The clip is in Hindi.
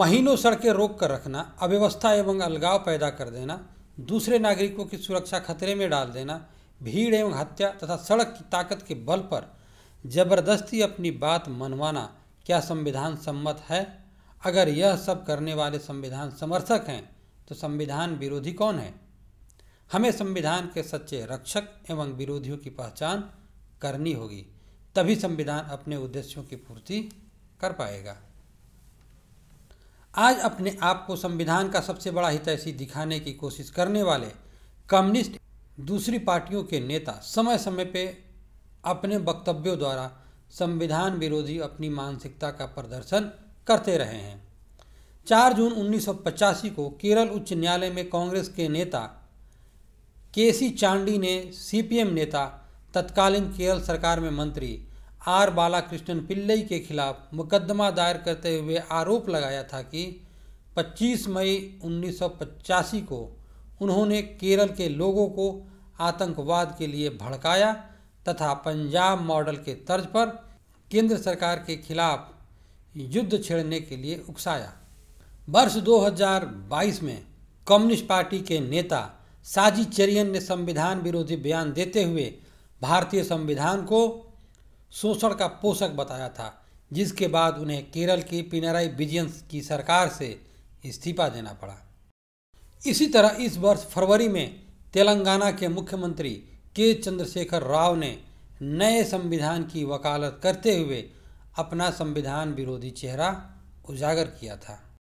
महीनों सड़कें रोक कर रखना अव्यवस्था एवं अलगाव पैदा कर देना दूसरे नागरिकों की सुरक्षा खतरे में डाल देना भीड़ एवं हत्या तथा सड़क की ताकत के बल पर जबरदस्ती अपनी बात मनवाना क्या संविधान सम्मत है अगर यह सब करने वाले संविधान समर्थक हैं तो संविधान विरोधी कौन है हमें संविधान के सच्चे रक्षक एवं विरोधियों की पहचान करनी होगी तभी संविधान अपने उद्देश्यों की पूर्ति कर पाएगा आज अपने आप को संविधान का सबसे बड़ा हितैषी दिखाने की कोशिश करने वाले कम्युनिस्ट दूसरी पार्टियों के नेता समय समय पे अपने वक्तव्यों द्वारा संविधान विरोधी अपनी मानसिकता का प्रदर्शन करते रहे हैं 4 जून उन्नीस को केरल उच्च न्यायालय में कांग्रेस के नेता केसी चांडी ने सीपीएम नेता तत्कालीन केरल सरकार में मंत्री आर बालाकृष्णन पिल्लई के खिलाफ मुकदमा दायर करते हुए आरोप लगाया था कि 25 मई 1985 को उन्होंने केरल के लोगों को आतंकवाद के लिए भड़काया तथा पंजाब मॉडल के तर्ज पर केंद्र सरकार के खिलाफ युद्ध छेड़ने के लिए उकसाया वर्ष 2022 में कम्युनिस्ट पार्टी के नेता साजी चेरियन ने संविधान विरोधी बयान देते हुए भारतीय संविधान को शोषण का पोषक बताया था जिसके बाद उन्हें केरल की पिनाराई विजयंस की सरकार से इस्तीफा देना पड़ा इसी तरह इस वर्ष फरवरी में तेलंगाना के मुख्यमंत्री के चंद्रशेखर राव ने नए संविधान की वकालत करते हुए अपना संविधान विरोधी चेहरा उजागर किया था